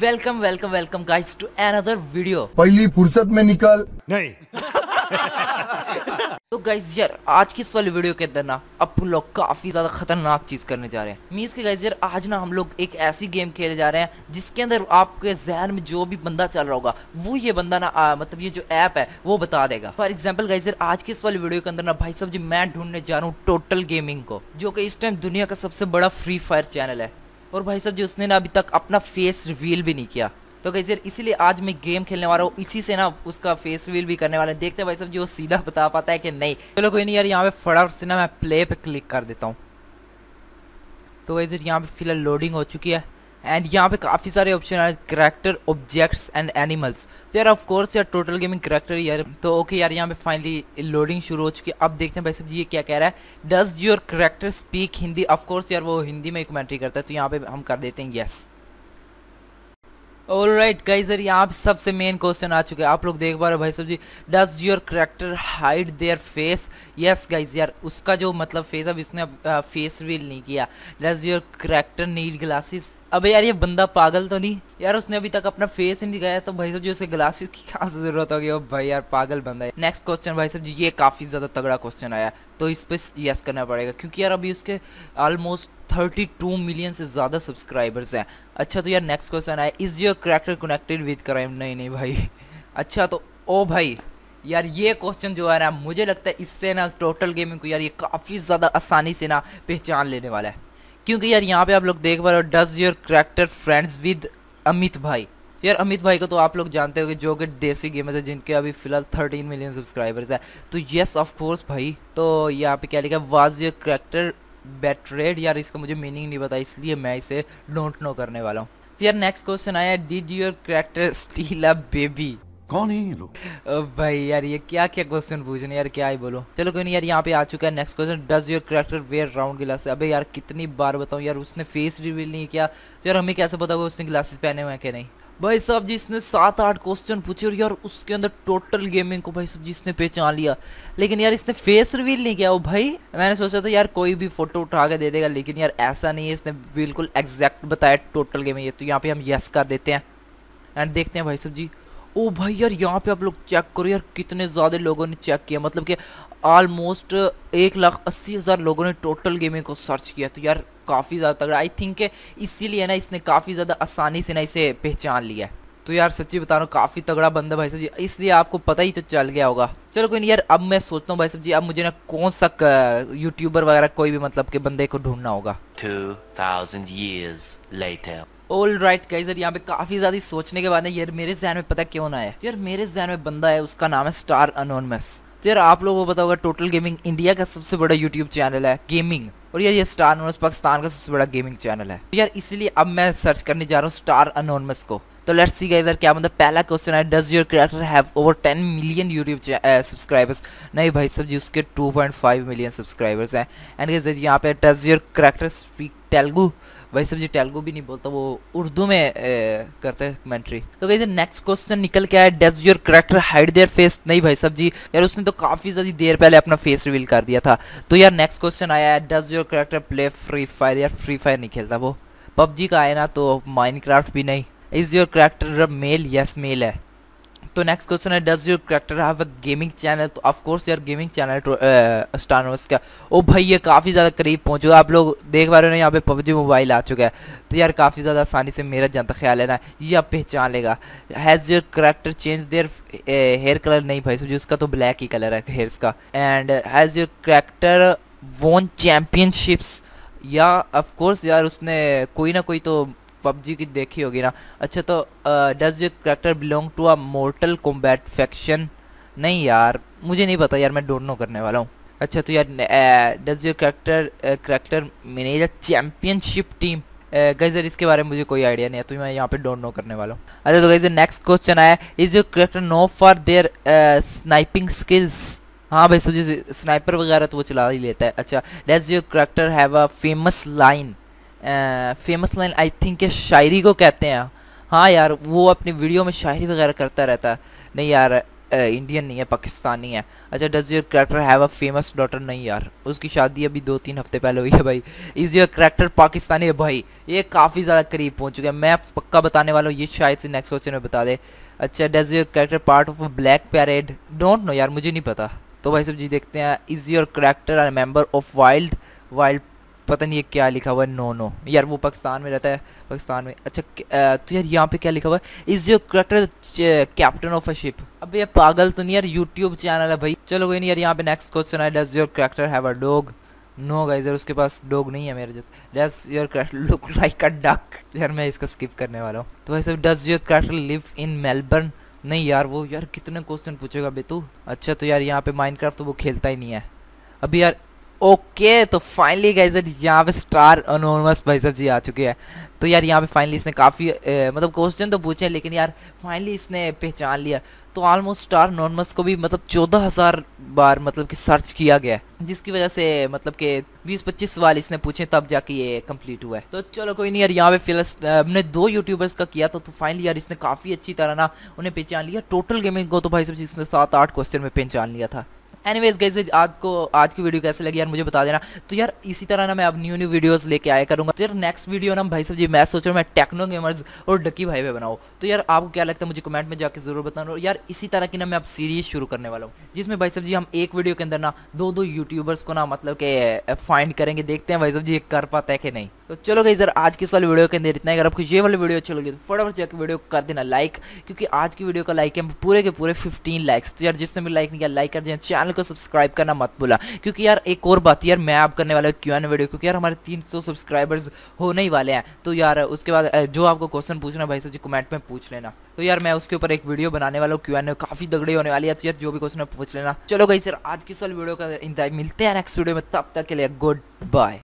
Welcome welcome welcome guys to another video पहली फुर्सत में निकल नहीं तो गाइस यार आज की इस वाली वीडियो के अंदर ना अब हम लोग काफी ज्यादा खतरनाक चीज करने जा रहे हैं मीन्स के गाइस यार आज ना हम लोग एक ऐसी गेम खेले जा रहे हैं जिसके अंदर आपके जहन में जो भी बंदा चल रहा होगा वो ये बंदा ना आ, मतलब ये जो ऐप है वो बता देगा फॉर एग्जाम्पल गाइस यार आज की इस वाली वीडियो के अंदर ना भाई साहब जी मैं ढूंढने जा रहा हूँ टोटल गेमिंग को जो कि इस टाइम दुनिया का सबसे बड़ा फ्री फायर चैनल है और भाई साहब जी उसने ना अभी तक अपना फेस रिवील भी नहीं किया तो कैसे इसीलिए आज मैं गेम खेलने वाला हूँ इसी से ना उसका फेस रिवील भी करने वाले हैं देखते हैं भाई साहब जी वो सीधा बता पाता है कि नहीं चलो कोई नहीं यार यहाँ पे फटाफट से ना मैं प्ले पे क्लिक कर देता हूँ तो वैसे यहाँ पे फिलहाल लोडिंग हो चुकी है एंड यहाँ पे काफ़ी सारे ऑप्शन आए करेक्टर ऑब्जेक्ट्स एंड एनिमल्स तो यार ऑफ कोर्स यार टोटल गेमिंग करेक्टर यार तो ओके यार यहाँ पे फाइनली लोडिंग शुरू हो चुकी है अब देखते हैं भाई साहब जी ये क्या कह रहा है does your character speak Hindi of course यार वो हिंदी में कमेंट्री करता है तो यहाँ पे हम कर देते हैं yes all right guys sir यहाँ पे सबसे मेन क्वेश्चन आ चुके हैं आप लोग देख पा रहे हो भाई साहब जी does your character hide their face yes guys यार उसका जो मतलब फेस अब इसने फेस रिवील नहीं किया does your character need glasses अबे यार ये बंदा पागल तो नहीं यार उसने अभी तक अपना फेस नहीं दिखाया तो भाई साहब जी उसके ग्लासेस की खास जरूरत होगी भाई यार पागल बंदा है नेक्स्ट क्वेश्चन भाई साहब जी ये काफ़ी ज़्यादा तगड़ा क्वेश्चन आया तो इस पर यस करना पड़ेगा क्योंकि यार अभी उसके ऑलमोस्ट थर्टी टू मिलियन से ज़्यादा सब्सक्राइबर्स हैं अच्छा तो यार नेक्स्ट क्वेश्चन आया is your character connected with crime नहीं नहीं भाई अच्छा तो ओ भाई यार ये क्वेश्चन जो है ना मुझे लगता है इससे ना टोटल गेमिंग को यार ये काफ़ी ज़्यादा आसानी से ना पहचान लेने वाला है क्योंकि यार यहाँ पे आप लोग देख पा रहे हो does your character friends with Amit भाई तो यार अमित भाई को तो आप लोग जानते हो कि जो कि देसी गेमर्स है जिनके अभी फिलहाल 13 मिलियन सब्सक्राइबर्स है तो येस ऑफ कोर्स भाई तो यहाँ पे क्या लिखा है वाज योर करेक्टर बेटरेड यार इसका मुझे मीनिंग नहीं पता इसलिए मैं इसे डोंट नो करने वाला हूँ तो यार नेक्स्ट क्वेश्चन आया did your character steal a baby कौन है ये लोग भाई यार ये क्या क्या क्वेश्चन पूछ रहे यार क्या ही बोलो चलो कोई नहीं यार यहाँ पे आ चुका है next question does your character wear round glass अबे यार कितनी बार बताऊँ यार उसने फेस रिवील नहीं किया तो यार हमें कैसे पता होगा उसने ग्लासेस पहने हुए हैं क्या नहीं भाई साहब जी इसने सात आठ क्वेश्चन पूछे और यार उसके अंदर टोटल गेमिंग को भाई साहब जी इसने पहचान लिया लेकिन यार इसने फेस रिवील नहीं किया वो भाई मैंने सोचा था यार कोई भी फोटो उठा के दे देगा लेकिन यार ऐसा नहीं है इसने बिल्कुल एग्जैक्ट बताया टोटल गेमिंग ये तो यहाँ पे हम यस कर देते हैं एंड देखते हैं भाई साहब जी ओ भाई यार यहाँ पे आप लोग चेक करो यार कितने ज़्यादा लोगों ने चेक किया मतलब कि ऑलमोस्ट एक लाख अस्सी हज़ार लोगों ने टोटल गेमिंग को सर्च किया तो यार काफ़ी ज़्यादा तगड़ा आई थिंक इसीलिए ना इसने काफ़ी ज़्यादा आसानी से ना इसे पहचान लिया है तो यार सच्ची बता रहा हूँ काफ़ी तगड़ा बंदा भाई साहब जी इसलिए आपको पता ही तो चल गया होगा चलो कोई नहीं यार अब मैं सोचता हूँ भाई साहब जी अब मुझे ना कौन सा यूट्यूबर वगैरह कोई भी मतलब के बंदे को ढूंढना होगा 2000 years later. All right guys यार यहाँ पे काफ़ी ज़्यादा सोचने के बाद है यार मेरे जहन में पता क्यों ना है यार मेरे जहन में बंदा है उसका नाम है स्टार अनोनमस तो यार आप लोगों को पता होगा टोटल गेमिंग इंडिया का सबसे बड़ा यूट्यूब चैनल है गेमिंग और यार ये स्टार अनोनमस पाकिस्तान का सबसे बड़ा गेमिंग चैनल है तो यार इसलिए अब मैं सर्च करने जा रहा हूँ स्टार अनोनमस को तो लेट्स सी गाइस यार क्या मतलब पहला क्वेश्चन है does your creator have over 10 million YouTube subscribers नहीं भाई सब जी उसके 2.5 मिलियन सब्सक्राइबर्स हैं एंड गाइस यहाँ पे does your creator speak Telugu वही सब जी तेलुगु भी नहीं बोलता वो उर्दू में ए, करते हैं कमेंट्री तो कैसे नेक्स्ट क्वेश्चन निकल के आया does your character hide their face नहीं भाई सब जी यार उसने तो काफ़ी ज़्यादा देर पहले अपना फेस रिवील कर दिया था तो यार नेक्स्ट क्वेश्चन आया है does your character play free fire यार फ्री फायर नहीं खेलता वो पबजी का आया ना तो माइंड भी नहीं is your character male yes male है तो नेक्स्ट क्वेश्चन है does your character have a gaming channel तो ऑफ कोर्स यार गेमिंग चैनल स्टारनोस का ओ भाई ये काफ़ी ज़्यादा करीब पहुंचो आप लोग देख पा रहे हो यहाँ पे पबजी मोबाइल आ चुका है तो यार काफ़ी ज़्यादा आसानी से मेरा जनता ख्याल है ना ये आप पहचान लेगा has your character change their hair colour नहीं भाई समझिए उसका तो ब्लैक ही कलर है हेयर्स का and has your character won championships या ऑफ कोर्स यार उसने कोई ना कोई तो पबजी की देखी होगी ना अच्छा तो does you character belong to a Mortal Kombat faction नहीं यार मुझे नहीं पता यार मैं डोंट नो करने वाला हूँ अच्छा तो यार does you character character manage a championship team गैजर इसके बारे में मुझे कोई आइडिया नहीं है तो मैं यहाँ पे डोंट नो करने वाला हूँ अच्छा तो गैजर नेक्स्ट क्वेश्चन आया is you character known for their sniping skills हाँ भाई सुझे स्नाइपर वगैरह तो वो चला ही लेता है अच्छा does you character have a famous line famous line I think शायरी को कहते हैं हाँ यार वो अपनी वीडियो में शायरी वगैरह करता रहता है नहीं यार इंडियन नहीं है पाकिस्तानी है अच्छा does your character have a famous daughter नहीं यार उसकी शादी अभी दो तीन हफ्ते पहले हुई है भाई इज़ योर करेक्टर पाकिस्तानी है भाई ये काफ़ी ज़्यादा करीब पहुँच चुके हैं मैं पक्का बताने वाला हूँ ये शायद से नेक्स्ट क्वेश्चन में बता दे अच्छा does your character part of a black parade don't know यार मुझे नहीं पता तो भाई सब जी देखते हैं is your character are member of wild wild पता नहीं ये क्या लिखा हुआ है नो नो यार वो पाकिस्तान में रहता है पाकिस्तान में अच्छा तो यार यहाँ पे क्या लिखा हुआ है is your character captain of a ship अब ये पागल तो नहीं यार यूट्यूब चैनल है भाई चलो कोई नहीं यार यहाँ पे नेक्स्ट क्वेश्चन है does your character have a dog no guys यार उसके पास डॉग नहीं है मेरे जैसे does your character look like a duck यार मैं इसको स्किप करने वाला हूँ तो वैसे does your character live in Melbourne नहीं यार वो यार कितने क्वेश्चन पूछेगा बेतू अच्छा तो यार यहाँ पे माइनक्राफ्ट तो वो खेलता ही नहीं है अभी यार ओके तो फाइनली सर यहाँ पे स्टार अनोनमस भाई सर जी आ चुके हैं तो यार यहाँ पे फाइनली इसने काफ़ी मतलब क्वेश्चन तो पूछे हैं लेकिन यार फाइनली इसने पहचान लिया तो ऑलमोस्ट स्टार अनोनमस को भी मतलब चौदह हज़ार बार मतलब कि सर्च किया गया है जिसकी वजह से मतलब के बीस पच्चीस सवाल इसने पूछे तब जाके ये कंप्लीट हुआ है तो चलो कोई नहीं यार यहाँ पे फिलहाल हमने दो यूट्यूबर्स का किया था तो फाइनली यार इसने काफ़ी अच्छी तरह ना उन्हें पहचान लिया टोटल गेमिंग को तो भाई सब इसने सात आठ क्वेश्चन में पहचान लिया था एनीवेज गैसे आज को आज की वीडियो कैसे लगी यार मुझे बता देना तो यार इसी तरह ना मैं अब न्यू न्यू वीडियोस लेके आया करूंगा तो यार नेक्स्ट वीडियो ना भाई साहब जी मैं सोच रहा हूँ मैं टेक्नो गेमर्स और डकी भाई पे बनाऊँ तो यार आपको क्या लगता है मुझे कमेंट में जाकर जरूर बताना और यार इसी तरह की ना मैं अब सीरीज शुरू करने वाला हूँ जिसमें भाई साहब जी हम एक वीडियो के अंदर ना दो दो यूट्यूबर्स को ना मतलब के फाइंड करेंगे देखते हैं भाई साहब जी ये कर पाता है कि नहीं तो चलो गई सर आज की इस वाली वीडियो के अंदर इतना ही अगर आपको ये वाली वीडियो अच्छी लगी तो फटाफट जाकर वीडियो कर देना लाइक क्योंकि आज की वीडियो का लाइक है पूरे के पूरे 15 लाइक्स तो यार जिसने भी लाइक नहीं किया लाइक कर देना चैनल चैनल को सब्सक्राइब करना मत भूला क्योंकि यार एक और बात यार मैं आप करने वाला हूँ क्यू एन वीडियो क्योंकि यार हमारे तीन सब्सक्राइबर्स होने ही वाले हैं तो यार उसके बाद जो आपको क्वेश्चन पूछना भाई सब जी कमेंट में पूछ लेना तो यार मैं उसके ऊपर एक वीडियो बनाने वाला हूँ क्यों काफ़ी दगड़ी होने वाली है तो यार जो भी क्वेश्चन पूछ लेना चलो भाई सर आज की सल वीडियो का मिलते हैं नेक्स्ट वीडियो में तब तक के लिए गुड बाय